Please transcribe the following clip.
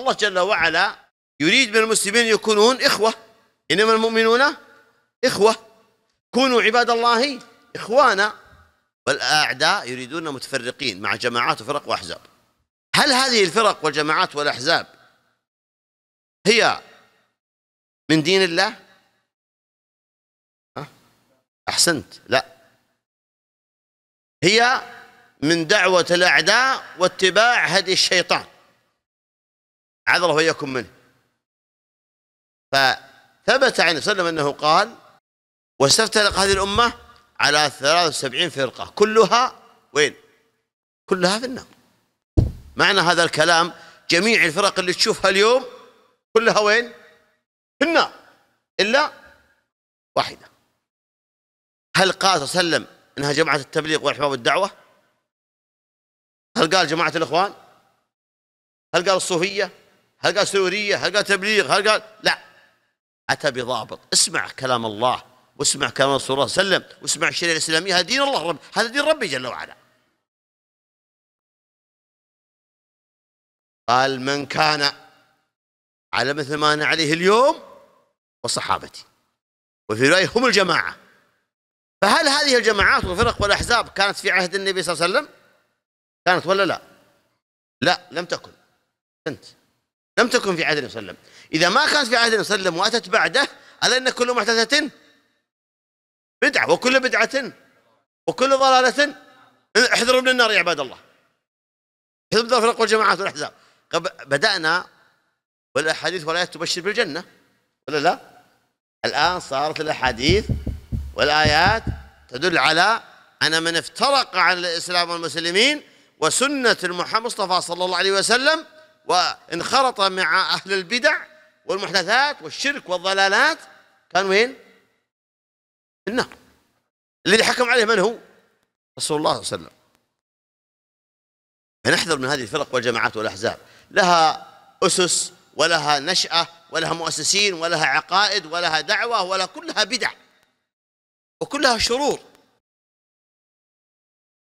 الله جل وعلا يريد من المسلمين يكونون إخوة إنما المؤمنون إخوة كونوا عباد الله إخوانا والأعداء يريدون متفرقين مع جماعات وفرق وأحزاب هل هذه الفرق والجماعات والأحزاب هي من دين الله أحسنت لا هي من دعوة الأعداء واتباع هدي الشيطان عذره ويكن منه فثبت عن وسلم أنه قال واستفترق هذه الأمة على 73 فرقة كلها وين؟ كلها في النار معنى هذا الكلام جميع الفرق اللي تشوفها اليوم كلها وين؟ في النار إلا واحدة هل قال صلى الله عليه وسلم انها جماعه التبليغ والحباب والدعوه؟ هل قال جماعه الاخوان؟ هل قال الصوفيه؟ هل قال سورية هل قال تبليغ هل قال لا أتى بضابط اسمع كلام الله واسمع كلام رسول الله صلى الله عليه وسلم واسمع الشريعة الإسلامية هذا دين الله رب هذا دين ربي جل وعلا قال من كان على مثل ما أنا عليه اليوم وصحابتي وفي رواية هم الجماعة فهل هذه الجماعات والفرق والأحزاب كانت في عهد النبي صلى الله عليه وسلم كانت ولا لا لا لم تكن أنت لم تكن في عهد النبي صلى الله عليه وسلم إذا ما كانت في عهد النبي صلى الله عليه وسلم وأتت بعده ألا إن كل محدثة بدعة وكل بدعة وكل ضلالة احذروا من النار يا عباد الله احذروا من الفرق والجماعات والأحزاب بدأنا والأحاديث والآيات تبشر بالجنة ولا لا؟ الآن صارت الأحاديث والآيات تدل على أن من افترق عن الإسلام والمسلمين وسنة المحمد مصطفى صلى الله عليه وسلم وانخرط مع أهل البدع والمحدثات والشرك والضلالات كان وين؟ في النار الذي حكم عليه من هو؟ رسول الله صلى الله عليه وسلم فنحذر من هذه الفرق والجماعات والأحزاب لها أسس ولها نشأة ولها مؤسسين ولها عقائد ولها دعوة ولا كلها بدع وكلها شرور